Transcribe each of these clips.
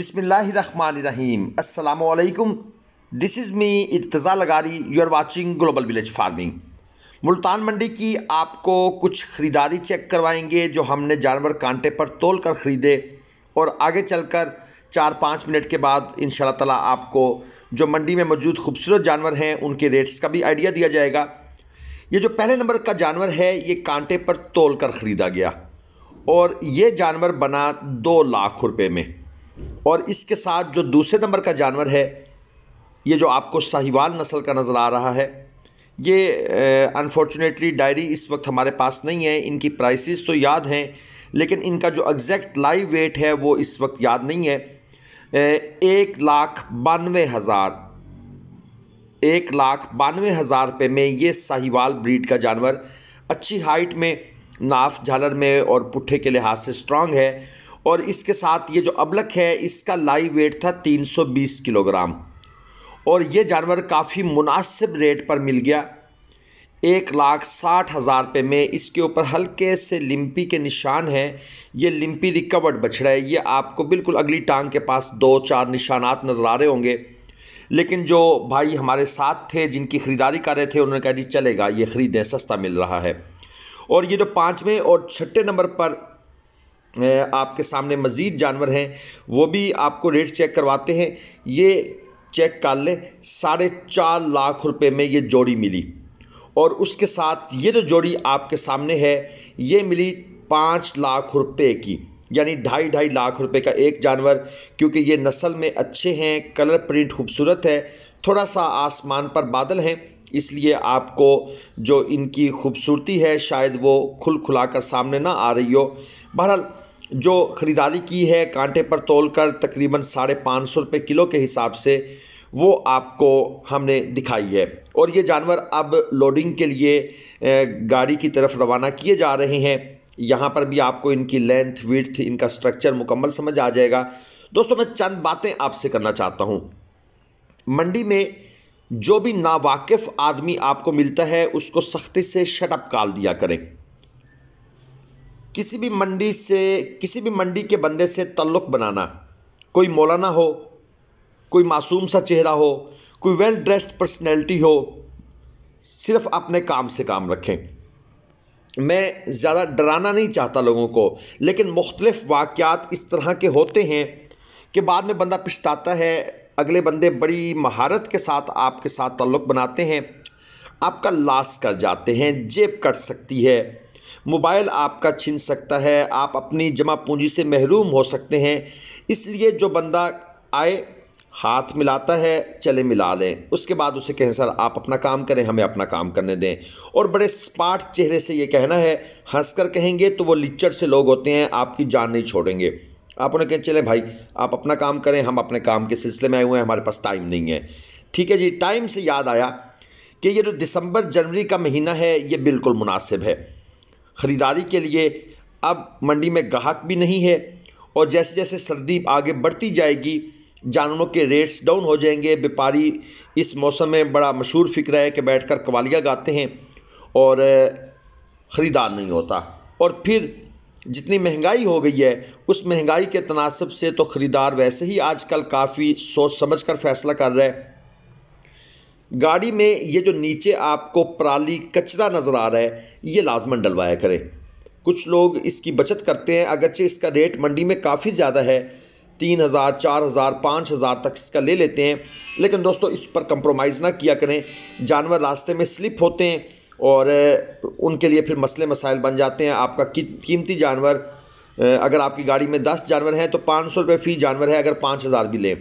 बिसमीम अल्लाम this is me Irtaza लगारी you are watching global village farming Multan मंडी की आपको कुछ ख़रीदारी चेक करवाएंगे जो हमने जानवर कांटे पर तोल कर ख़रीदे और आगे चलकर चार पाँच मिनट के बाद इन ताला आपको जो मंडी में मौजूद खूबसूरत जानवर हैं उनके रेट्स का भी आइडिया दिया जाएगा ये जो पहले नंबर का जानवर है ये कांटे पर तोल कर ख़रीदा गया और ये जानवर बना दो लाख रुपये में और इसके साथ जो दूसरे नंबर का जानवर है ये जो आपको साहिवाल नस्ल का नज़र आ रहा है ये अनफॉर्चुनेटली डायरी इस वक्त हमारे पास नहीं है इनकी प्राइसेस तो याद हैं लेकिन इनका जो एग्जैक्ट लाइव वेट है वो इस वक्त याद नहीं है एक लाख बानवे हज़ार एक लाख बानवे हज़ार रुपये में ये साहिवाल ब्रीड का जानवर अच्छी हाइट में नाफ झालर में और पुट्ठे के लिहाज से स्ट्रांग है और इसके साथ ये जो अबलक है इसका लाइव वेट था 320 किलोग्राम और ये जानवर काफ़ी मुनासिब रेट पर मिल गया एक लाख साठ हज़ार रुपये में इसके ऊपर हल्के से लिम्पी के निशान हैं ये लिम्पी रिकवर्ड बछड़ा है ये आपको बिल्कुल अगली टांग के पास दो चार निशानात नज़र आ रहे होंगे लेकिन जो भाई हमारे साथ थे जिनकी ख़रीदारी कर रहे थे उन्होंने कहा जी चलेगा ये ख़रीदें सस्ता मिल रहा है और ये जो पाँचवें और छठे नंबर पर आपके सामने मज़ीद जानवर हैं वो भी आपको रेट चेक करवाते हैं ये चेक कर लें साढ़े चार लाख रुपए में ये जोड़ी मिली और उसके साथ ये जो जोड़ी आपके सामने है ये मिली पाँच लाख रुपए की यानी ढाई ढाई लाख रुपए का एक जानवर क्योंकि ये नस्ल में अच्छे हैं कलर प्रिंट खूबसूरत है थोड़ा सा आसमान पर बादल हैं इसलिए आपको जो इनकी खूबसूरती है शायद वो खुल खुला कर सामने ना आ रही हो बहरहाल जो ख़रीदारी की है कांटे पर तोल कर तकरीबन साढ़े पाँच सौ रुपये किलो के हिसाब से वो आपको हमने दिखाई है और ये जानवर अब लोडिंग के लिए गाड़ी की तरफ रवाना किए जा रहे हैं यहाँ पर भी आपको इनकी लेंथ विथ इनका स्ट्रक्चर मुकम्मल समझ आ जाएगा दोस्तों मैं चंद बातें आपसे करना चाहता हूँ मंडी में जो भी नावाकिफ आदमी आपको मिलता है उसको सख्ती से शटअप काल दिया करें किसी भी मंडी से किसी भी मंडी के बंदे से ताल्लुक़ बनाना कोई मौलाना हो कोई मासूम सा चेहरा हो कोई वेल ड्रेस्ड पर्सनैलिटी हो सिर्फ अपने काम से काम रखें मैं ज़्यादा डराना नहीं चाहता लोगों को लेकिन मुख्तलिफ़ वाक़ात इस तरह के होते हैं कि बाद में बंदा पछताता है अगले बंदे बड़ी महारत के साथ आपके साथ ताल्लुक़ बनाते हैं आपका लाश कर जाते हैं जेब कट सकती है मोबाइल आपका छीन सकता है आप अपनी जमा पूंजी से महरूम हो सकते हैं इसलिए जो बंदा आए हाथ मिलाता है चले मिला लें उसके बाद उसे कहें सर आप अपना काम करें हमें अपना काम करने दें और बड़े स्पाट चेहरे से ये कहना है हंसकर कहेंगे तो वो लिच्चर से लोग होते हैं आपकी जान नहीं छोड़ेंगे आप उन्हें कहें चले भाई आप अपना काम करें हम अपने काम के सिलसिले में आए हुए हैं हमारे पास टाइम नहीं है ठीक है जी टाइम से याद आया कि ये जो दिसंबर जनवरी का महीना है ये बिल्कुल मुनासिब है ख़रीदारी के लिए अब मंडी में गाहक भी नहीं है और जैसे जैसे सर्दी आगे बढ़ती जाएगी जानवरों के रेट्स डाउन हो जाएंगे व्यापारी इस मौसम में बड़ा मशहूर फिक्र है कि बैठकर कवालियाँ गाते हैं और ख़रीदार नहीं होता और फिर जितनी महंगाई हो गई है उस महंगाई के तनासब से तो ख़रीदार वैसे ही आजकल काफ़ी सोच समझ कर फैसला कर रहा है गाड़ी में ये जो नीचे आपको पराली कचरा नज़र आ रहा है ये लाजमन डलवाया करें कुछ लोग इसकी बचत करते हैं अगरचे इसका रेट मंडी में काफ़ी ज़्यादा है तीन हज़ार चार हज़ार पाँच हज़ार तक इसका ले लेते हैं लेकिन दोस्तों इस पर कंप्रोमाइज़ ना किया करें जानवर रास्ते में स्लिप होते हैं और उनके लिए फिर मसले मसाइल बन जाते हैं आपका कीमती जानवर अगर आपकी गाड़ी में दस जानवर हैं तो पाँच सौ रुपये फ़ी जानवर है अगर पाँच हज़ार भी लें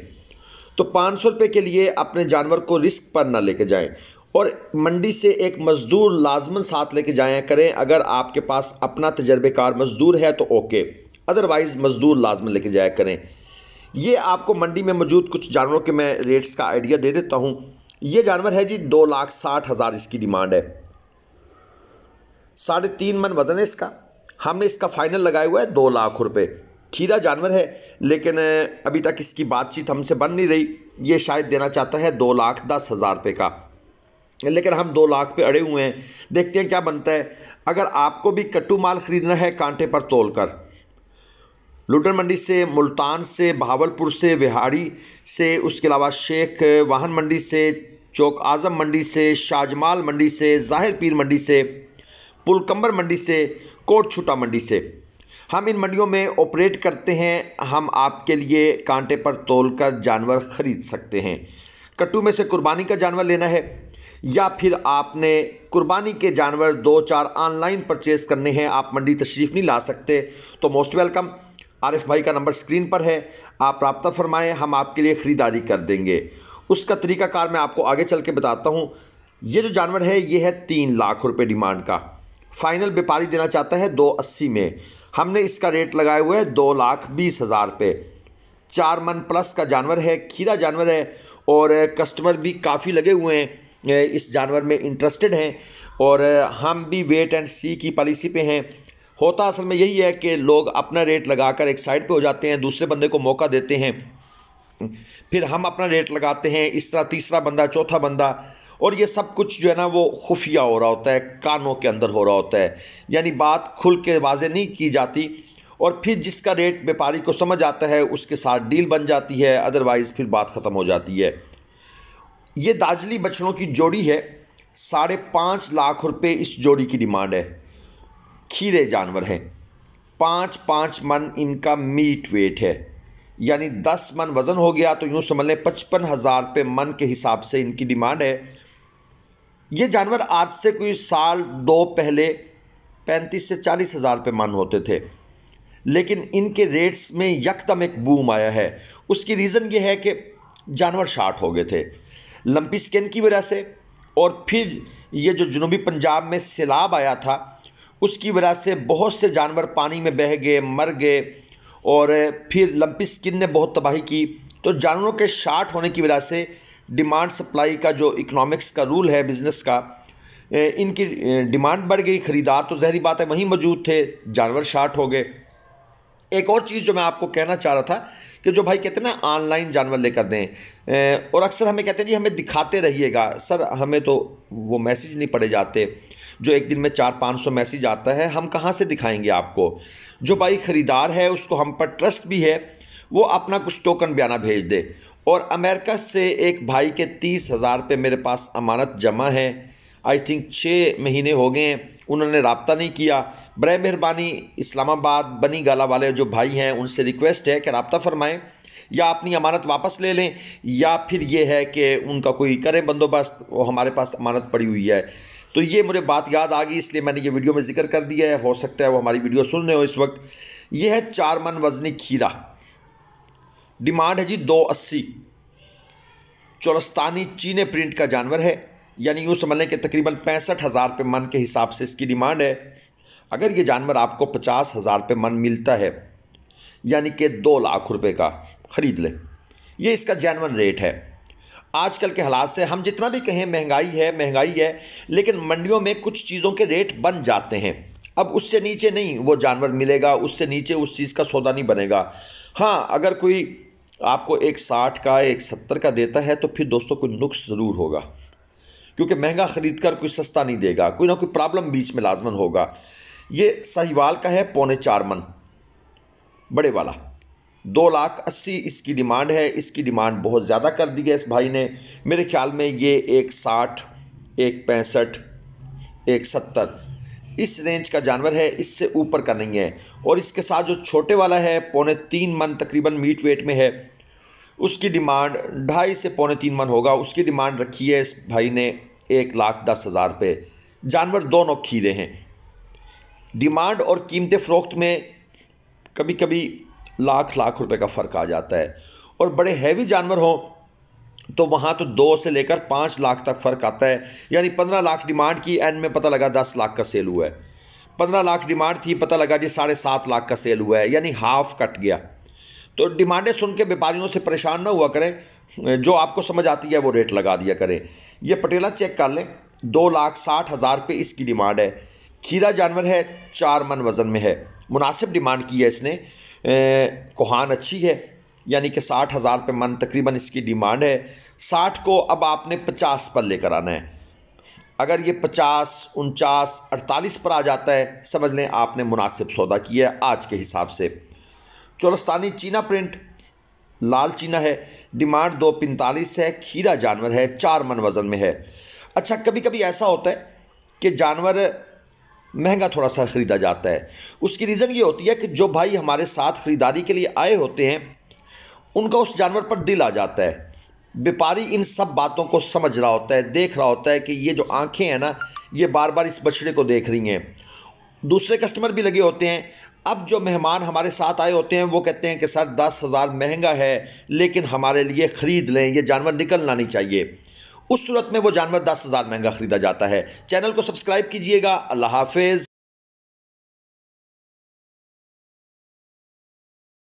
तो पाँच सौ रुपये के लिए अपने जानवर को रिस्क पर ना लेके जाएं और मंडी से एक मज़दूर लाजमन साथ लेके जाया करें अगर आपके पास अपना तजर्बेकार मज़दूर है तो ओके अदरवाइज़ मज़दूर लाजमन लेके जाया करें ये आपको मंडी में मौजूद कुछ जानवरों के मैं रेट्स का आइडिया दे देता हूँ ये जानवर है जी दो लाख साठ हज़ार इसकी डिमांड है साढ़े तीन मन वज़न है इसका हमने इसका फ़ाइनल लगाया हुआ है दो लाख रुपये खीरा जानवर है लेकिन अभी तक इसकी बातचीत हमसे बन नहीं रही ये शायद देना चाहता है दो लाख दस हज़ार रुपये का लेकिन हम दो लाख पे अड़े हुए हैं देखते हैं क्या बनता है अगर आपको भी कट्टू माल ख़रीदना है कांटे पर तोल कर लुटन मंडी से मुल्तान से बहावलपुर से विहाड़ी से उसके अलावा शेख वाहन मंडी से चौक आज़म मंडी से शाजमाल मंडी से जाहिर पीर मंडी से पुलकम्बर मंडी से कोट छुटा मंडी से हम इन मंडियों में ऑपरेट करते हैं हम आपके लिए कांटे पर तोल कर जानवर खरीद सकते हैं कट्टू में से कुर्बानी का जानवर लेना है या फिर आपने कुर्बानी के जानवर दो चार ऑनलाइन परचेज करने हैं आप मंडी तशरीफ़ नहीं ला सकते तो मोस्ट वेलकम आरिफ भाई का नंबर स्क्रीन पर है आप रबता फरमाएँ हम आपके लिए ख़रीदारी कर देंगे उसका तरीकाकार मैं आपको आगे चल के बताता हूँ ये जो जानवर है ये है तीन लाख रुपये डिमांड का फाइनल व्यापारी देना चाहता है दो अस्सी में हमने इसका रेट लगाए हुए दो लाख बीस हज़ार रुपये चार मन प्लस का जानवर है खीरा जानवर है और कस्टमर भी काफ़ी लगे हुए हैं इस जानवर में इंटरेस्टेड हैं और हम भी वेट एंड सी की पॉलिसी पे हैं होता असल में यही है कि लोग अपना रेट लगाकर एक साइड पे हो जाते हैं दूसरे बंदे को मौका देते हैं फिर हम अपना रेट लगाते हैं इस तरह तीसरा बंदा चौथा बंदा और ये सब कुछ जो है ना वो खुफिया हो रहा होता है कानों के अंदर हो रहा होता है यानी बात खुल के वाजे नहीं की जाती और फिर जिसका रेट व्यापारी को समझ आता है उसके साथ डील बन जाती है अदरवाइज़ फिर बात ख़त्म हो जाती है ये दाजली बछड़ों की जोड़ी है साढ़े पाँच लाख रुपए इस जोड़ी की डिमांड है खीरे जानवर हैं पाँच पाँच मन इनका मीट वेट है यानी दस मन वज़न हो गया तो यूँ समझ लें पचपन हज़ार रुपये मन के हिसाब से इनकी डिमांड है ये जानवर आज से कोई साल दो पहले पैंतीस से चालीस हज़ार पे मान होते थे लेकिन इनके रेट्स में यकदम एक बूम आया है उसकी रीज़न ये है कि जानवर शार्ट हो गए थे लंपी स्किन की वजह से और फिर ये जो जनूबी पंजाब में सैलाब आया था उसकी वजह से बहुत से जानवर पानी में बह गए मर गए और फिर लंपी स्किन ने बहुत तबाही की तो जानवरों के शार्ट होने की वजह से डिमांड सप्लाई का जो इकोनॉमिक्स का रूल है बिज़नेस का इनकी डिमांड बढ़ गई ख़रीदार तो जहरी बात है वहीं मौजूद थे जानवर शार्ट हो गए एक और चीज़ जो मैं आपको कहना चाह रहा था कि जो भाई कहते हैं ना ऑनलाइन जानवर लेकर दें और अक्सर हमें कहते हैं जी हमें दिखाते रहिएगा सर हमें तो वो मैसेज नहीं पड़े जाते जो एक दिन में चार पाँच सौ मैसेज आता है हम कहाँ से दिखाएंगे आपको जो भाई ख़रीदार है उसको हम पर ट्रस्ट भी है वो अपना कुछ टोकन बयाना भेज दे और अमेरिका से एक भाई के तीस हज़ार रुपये मेरे पास अमानत जमा है आई थिंक छः महीने हो गए हैं उन्होंने रबता नहीं किया बर मेहरबानी इस्लामाबाद बनी गाला वाले जो भाई हैं उनसे रिक्वेस्ट है कि रबता फरमाएँ या अपनी अमानत वापस ले लें या फिर ये है कि उनका कोई करें बंदोबस्त वो हमारे पास अमानत पड़ी हुई है तो ये मुझे बात याद आ गई इसलिए मैंने ये वीडियो में जिक्र कर दिया है हो सकता है वो हमारी वीडियो सुन रहे हो इस वक्त यह है चार मन वजनी खीरा डिमांड है जी दो अस्सी चौरस्तानी चीने प्रिंट का जानवर है यानी यूँ समझ लें कि तकरीबन पैंसठ हज़ार पे मन के हिसाब से इसकी डिमांड है अगर ये जानवर आपको पचास हज़ार पे मन मिलता है यानी कि दो लाख रुपए का ख़रीद लें ये इसका जैनवन रेट है आजकल के हालात से हम जितना भी कहें महंगाई है महंगाई है लेकिन मंडियों में कुछ चीज़ों के रेट बन जाते हैं अब उससे नीचे नहीं वो जानवर मिलेगा उससे नीचे उस चीज़ का सौदा नहीं बनेगा हाँ अगर कोई आपको एक साठ का एक सत्तर का देता है तो फिर दोस्तों कोई नुक्स ज़रूर होगा क्योंकि महंगा ख़रीद कर कोई सस्ता नहीं देगा कोई ना कोई प्रॉब्लम बीच में लाजमन होगा ये सहीवाल का है पौने चार मन बड़े वाला दो लाख अस्सी इसकी डिमांड है इसकी डिमांड बहुत ज़्यादा कर दी है इस भाई ने मेरे ख्याल में ये एक साठ एक पैंसठ एक सत्तर इस रेंज का जानवर है इससे ऊपर का नहीं है और इसके साथ जो छोटे वाला है पौने तीन मन तकरीबन मीट वेट में है उसकी डिमांड ढाई से पौने तीन मन होगा उसकी डिमांड रखी है इस भाई ने एक लाख दस हज़ार पे जानवर दोनों खीरे हैं डिमांड और कीमत फ़रोख्त में कभी कभी लाख लाख रुपए का फ़र्क आ जाता है और बड़े हैवी जानवर हों तो वहाँ तो दो से लेकर पाँच लाख तक फ़र्क आता है यानी पंद्रह लाख डिमांड की एंड में पता लगा दस लाख का सेल हुआ है पंद्रह लाख डिमांड थी पता लगा जी साढ़े सात लाख का सेल हुआ है यानी हाफ कट गया तो डिमांडें सुन के व्यापारियों से परेशान ना हुआ करें जो आपको समझ आती है वो रेट लगा दिया करें ये पटेला चेक कर लें दो लाख साठ हज़ार पे इसकी डिमांड है खीरा जानवर है चार मन वज़न में है मुनासिब डिमांड की है इसने कोहान अच्छी है यानी कि साठ हज़ार पे मन तकरीबन इसकी डिमांड है साठ को अब आपने पचास पर लेकर आना है अगर ये पचास उनचास अड़तालीस पर आ जाता है समझ लें आपने मुनासिब सौदा किया है आज के हिसाब से चौलस्तानी चीना प्रिंट लाल चीना है डिमांड दो पैंतालीस है खीरा जानवर है चार मन वज़न में है अच्छा कभी कभी ऐसा होता है कि जानवर महंगा थोड़ा सा ख़रीदा जाता है उसकी रीज़न ये होती है कि जो भाई हमारे साथ ख़रीदारी के लिए आए होते हैं उनका उस जानवर पर दिल आ जाता है व्यापारी इन सब बातों को समझ रहा होता है देख रहा होता है कि ये जो आंखें हैं ना ये बार बार इस बछड़े को देख रही हैं दूसरे कस्टमर भी लगे होते हैं अब जो मेहमान हमारे साथ आए होते हैं वो कहते हैं कि सर दस हज़ार महंगा है लेकिन हमारे लिए ख़रीद लें ये जानवर निकलना नहीं चाहिए उस सूरत में वो जानवर दस हज़ार महंगा ख़रीदा जाता है चैनल को सब्सक्राइब कीजिएगा अल्लाह हाफिज़